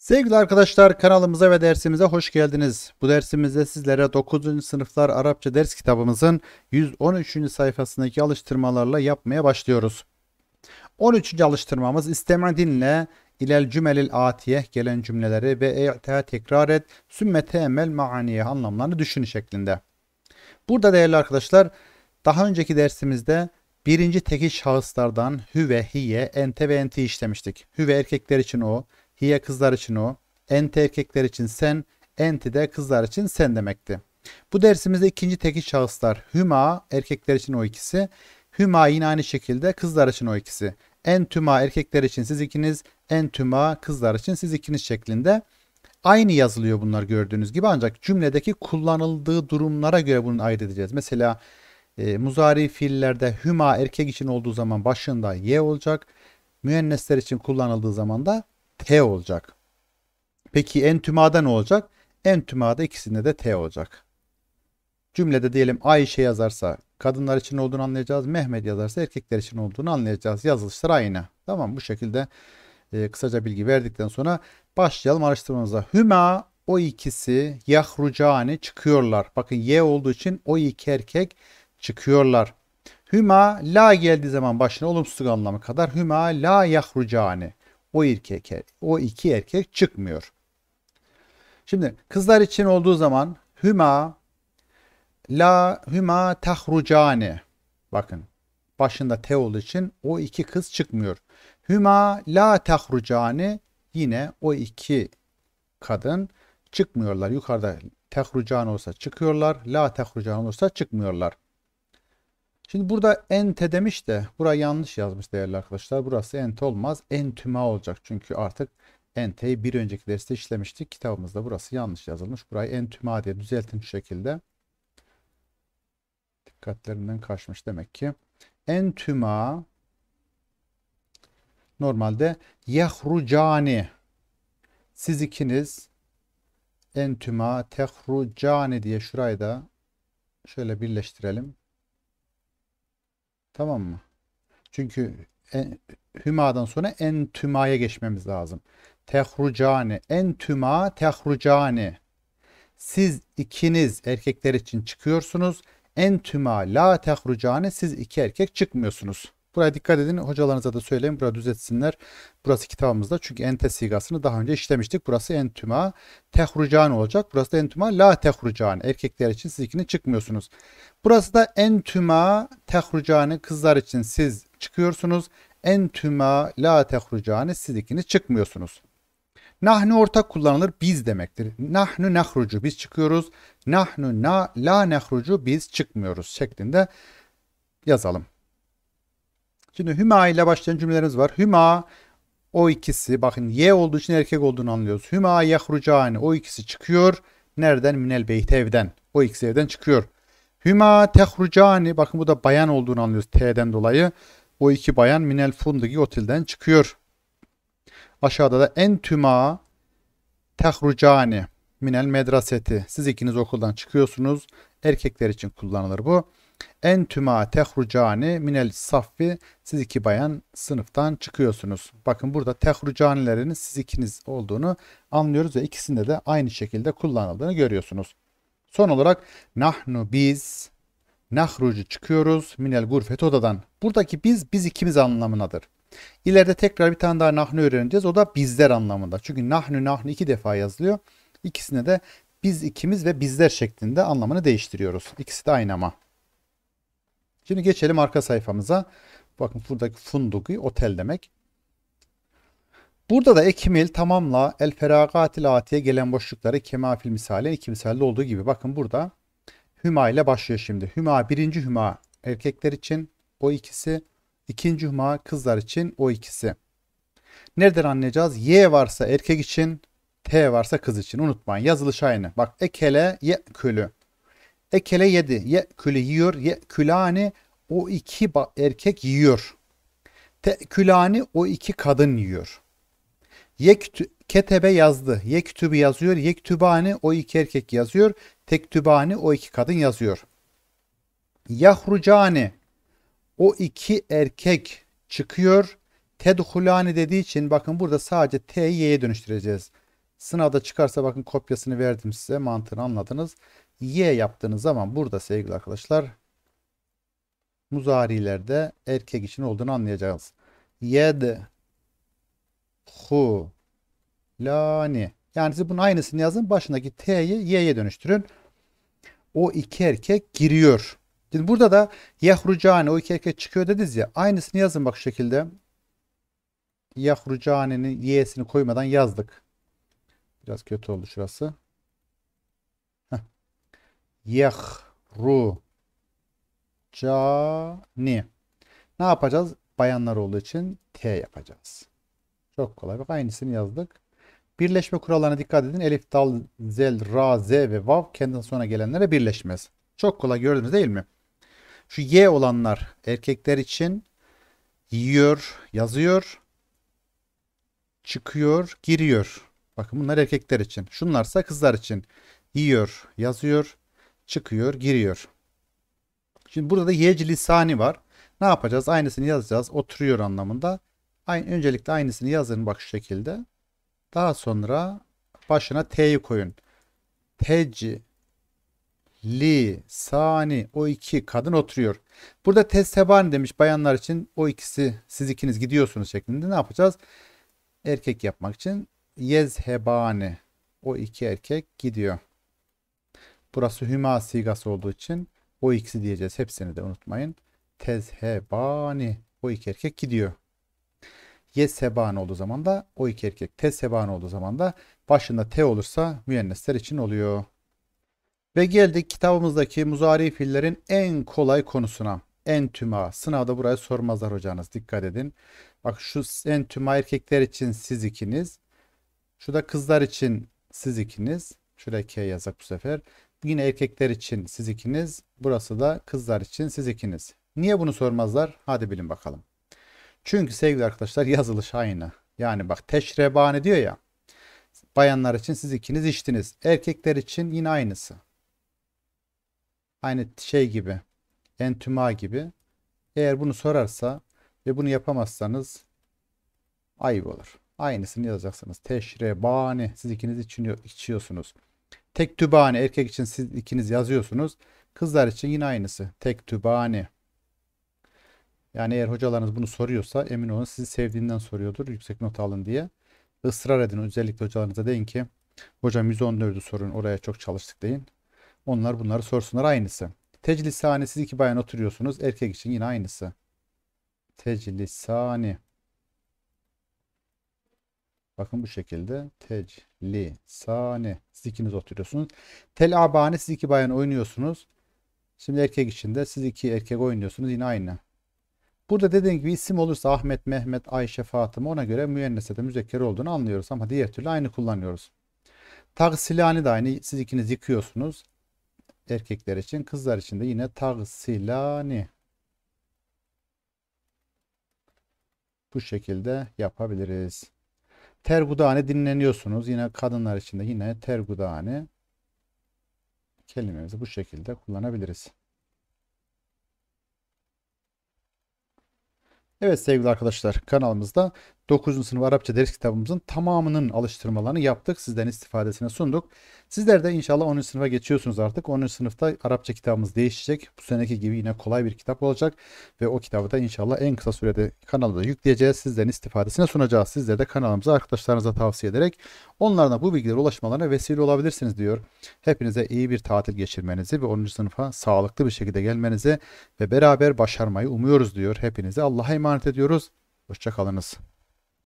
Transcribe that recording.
Sevgili arkadaşlar kanalımıza ve dersimize hoş geldiniz. Bu dersimizde sizlere 9. sınıflar Arapça ders kitabımızın 113. sayfasındaki alıştırmalarla yapmaya başlıyoruz. 13. alıştırmamız istemedinle ilel cümelil atiye gelen cümleleri ve e'te tekrar et sümmete emel maaniye anlamlarını düşün şeklinde. Burada değerli arkadaşlar daha önceki dersimizde birinci tekil şahıslardan hüve, hiye, ente ve enti işlemiştik. Hüve erkekler için o, hiye kızlar için o, ente erkekler için sen, enti de kızlar için sen demekti. Bu dersimizde ikinci tekil şahıslar hüma erkekler için o ikisi, hüma yine aynı şekilde kızlar için o ikisi. Entüma erkekler için siz ikiniz, entüma kızlar için siz ikiniz şeklinde aynı yazılıyor bunlar gördüğünüz gibi ancak cümledeki kullanıldığı durumlara göre bunu ayırt edeceğiz. Mesela e, muzari fiillerde hüma erkek için olduğu zaman başında y olacak. Müennesler için kullanıldığı zaman da T olacak. Peki entümada ne olacak? Entümada ikisinde de T olacak. Cümlede diyelim Ayşe yazarsa kadınlar için olduğunu anlayacağız. Mehmet yazarsa erkekler için olduğunu anlayacağız. Yazılışlar aynı. Tamam bu şekilde e, kısaca bilgi verdikten sonra başlayalım araştırmamıza. Hüma o ikisi yahrucani çıkıyorlar. Bakın Y olduğu için o iki erkek çıkıyorlar. Hüma la geldiği zaman başına olumsuz anlamı kadar hüma la yahrucani o erkek o iki erkek çıkmıyor. Şimdi kızlar için olduğu zaman hüma la hüma tahrucane. Bakın başında te olduğu için o iki kız çıkmıyor. Hüma la tahrucane yine o iki kadın çıkmıyorlar. Yukarıda tehrucan olsa çıkıyorlar. La tehrucan olsa çıkmıyorlar. Şimdi burada ente demiş de bura yanlış yazmış değerli arkadaşlar. Burası ent olmaz. Entüma olacak. Çünkü artık enteyi bir önceki derste işlemiştik. Kitabımızda burası yanlış yazılmış. Burayı entüma diye düzeltin şu şekilde. Dikkatlerinden kaçmış demek ki. Entüma normalde yahrucani siz ikiniz entüma tehrucani diye şurayı da şöyle birleştirelim. Tamam mı? Çünkü en, hümadan sonra en tümaya geçmemiz lazım. Tehrucane. En tüma tehrucane. Siz ikiniz erkekler için çıkıyorsunuz. En tüma la tehrucane. Siz iki erkek çıkmıyorsunuz. Buraya dikkat edin. Hocalarınıza da söyleyin. Buraya düzeltsinler. Burası kitabımızda. Çünkü ente sigasını daha önce işlemiştik. Burası entüma tehrucan olacak. Burası da entüma la tehrucan. Erkekler için siz ikini çıkmıyorsunuz. Burası da entüma tehrucanı kızlar için siz çıkıyorsunuz. Entüma la tehrucanı siz ikini çıkmıyorsunuz. Nahnu ortak kullanılır biz demektir. Nahnu nahrucu biz çıkıyoruz. Nahnu na la nahrucu biz çıkmıyoruz şeklinde yazalım. Şimdi hüma ile başlayan cümlelerimiz var. Hüma o ikisi bakın ye olduğu için erkek olduğunu anlıyoruz. Hüma yahrucani o ikisi çıkıyor. Nereden? Minel beyt evden. O ikisi evden çıkıyor. Hüma tehrucani bakın bu da bayan olduğunu anlıyoruz T'den dolayı. O iki bayan minel Fundaki otilden çıkıyor. Aşağıda da entüma tehrucani minel medraseti. Siz ikiniz okuldan çıkıyorsunuz. Erkekler için kullanılır bu. En tüma tehrucani minel saffi siz iki bayan sınıftan çıkıyorsunuz. Bakın burada tehrucanilerin siz ikiniz olduğunu anlıyoruz ve ikisinde de aynı şekilde kullanıldığını görüyorsunuz. Son olarak nahnu biz nahrucu çıkıyoruz minel gurfet odadan. Buradaki biz biz ikimiz anlamındadır. İleride tekrar bir tane daha nahnu öğreneceğiz. O da bizler anlamında. Çünkü nahnu nahnu iki defa yazılıyor. İkisine de biz ikimiz ve bizler şeklinde anlamını değiştiriyoruz. İkisi de aynı ama. Şimdi geçelim arka sayfamıza. Bakın buradaki funduki otel demek. Burada da ekmil tamamla el feragatil atiye gelen boşlukları kemafil misali iki misalde olduğu gibi. Bakın burada hüma ile başlıyor şimdi. Hüma birinci hüma erkekler için o ikisi. ikinci hüma kızlar için o ikisi. Nereden anlayacağız? Y varsa erkek için, T varsa kız için. Unutmayın yazılış aynı. Bak ekele ye külü. Ekele yedi. Ye külü yiyor. Ye külani o iki erkek yiyor. Tekülani o iki kadın yiyor. Yektü, ketebe yazdı. Yektübü yazıyor. Yektübani o iki erkek yazıyor. Tektübani o iki kadın yazıyor. Yahrucani o iki erkek çıkıyor. Tedhulani dediği için bakın burada sadece T'yi Y'ye dönüştüreceğiz. Sınavda çıkarsa bakın kopyasını verdim size mantığını anladınız. Y yaptığınız zaman burada sevgili arkadaşlar muzarilerde erkek için olduğunu anlayacağız. Yed hu lani. Yani siz bunun aynısını yazın. Başındaki T'yi Y'ye dönüştürün. O iki erkek giriyor. Şimdi burada da yahrucani o iki erkek çıkıyor dediniz ya. Aynısını yazın bak şu şekilde. Yahrucani'nin Y'sini koymadan yazdık. Biraz kötü oldu şurası. Yahru cani. Ne yapacağız? Bayanlar olduğu için T yapacağız. Çok kolay. Bak aynısını yazdık. Birleşme kurallarına dikkat edin. Elif, dal, zel, ra, z ve vav kendinden sonra gelenlere birleşmez. Çok kolay gördünüz değil mi? Şu y olanlar erkekler için yiyor, yazıyor, çıkıyor, giriyor. Bakın bunlar erkekler için. Şunlarsa kızlar için. Yiyor, yazıyor, çıkıyor, giriyor. Şimdi burada da yec lisani var. Ne yapacağız? Aynısını yazacağız. Oturuyor anlamında. Aynı, öncelikle aynısını yazın bak şu şekilde. Daha sonra başına T'yi koyun. Teci li sani o iki kadın oturuyor. Burada testebani demiş bayanlar için o ikisi siz ikiniz gidiyorsunuz şeklinde ne yapacağız? Erkek yapmak için yezhebani o iki erkek gidiyor. Burası hüma sigası olduğu için o ikisi diyeceğiz. Hepsini de unutmayın. Tezhebani. O iki erkek gidiyor. Yeseban olduğu zaman da o iki erkek. Teseban olduğu zaman da başında T olursa müennesler için oluyor. Ve geldik kitabımızdaki muzari fiillerin en kolay konusuna. Entüma. Sınavda buraya sormazlar hocanız. Dikkat edin. Bak şu entüma erkekler için siz ikiniz. Şu kızlar için siz ikiniz. Şuraya K yazak bu sefer. Yine erkekler için siz ikiniz. Burası da kızlar için siz ikiniz. Niye bunu sormazlar? Hadi bilin bakalım. Çünkü sevgili arkadaşlar yazılış aynı. Yani bak teşrebane diyor ya. Bayanlar için siz ikiniz içtiniz. Erkekler için yine aynısı. Aynı şey gibi. Entüma gibi. Eğer bunu sorarsa ve bunu yapamazsanız ayıp olur. Aynısını yazacaksınız. Teşrebani siz ikiniz içiyorsunuz. Tek tübani erkek için siz ikiniz yazıyorsunuz. Kızlar için yine aynısı. Tek tübani. Yani eğer hocalarınız bunu soruyorsa emin olun sizi sevdiğinden soruyordur. Yüksek not alın diye. Israr edin özellikle hocalarınıza deyin ki hocam 114'ü sorun oraya çok çalıştık deyin. Onlar bunları sorsunlar aynısı. Teclisane siz iki bayan oturuyorsunuz. Erkek için yine aynısı. Teclisane. Bakın bu şekilde tec lisane. Siz ikiniz oturuyorsunuz. Tel abane siz iki bayan oynuyorsunuz. Şimdi erkek içinde siz iki erkek oynuyorsunuz yine aynı. Burada dediğim gibi isim olursa Ahmet, Mehmet, Ayşe, Fatıma ona göre müennese de müzekker olduğunu anlıyoruz ama diğer türlü aynı kullanıyoruz. Tagsilani de aynı. Siz ikiniz yıkıyorsunuz. Erkekler için, kızlar için de yine tagsilani. Bu şekilde yapabiliriz. Tergudane dinleniyorsunuz. Yine kadınlar için de yine tergudane kelimemizi bu şekilde kullanabiliriz. Evet sevgili arkadaşlar kanalımızda 9. sınıf Arapça ders kitabımızın tamamının alıştırmalarını yaptık. Sizden istifadesine sunduk. Sizler de inşallah 10. sınıfa geçiyorsunuz artık. 10. sınıfta Arapça kitabımız değişecek. Bu seneki gibi yine kolay bir kitap olacak. Ve o kitabı da inşallah en kısa sürede kanalda yükleyeceğiz. sizden istifadesine sunacağız. Sizler de kanalımıza arkadaşlarınıza tavsiye ederek onlardan bu bilgiler ulaşmalarına vesile olabilirsiniz diyor. Hepinize iyi bir tatil geçirmenizi ve 10. sınıfa sağlıklı bir şekilde gelmenizi ve beraber başarmayı umuyoruz diyor. Hepinize Allah'a emanet ediyoruz. Hoşçakalınız.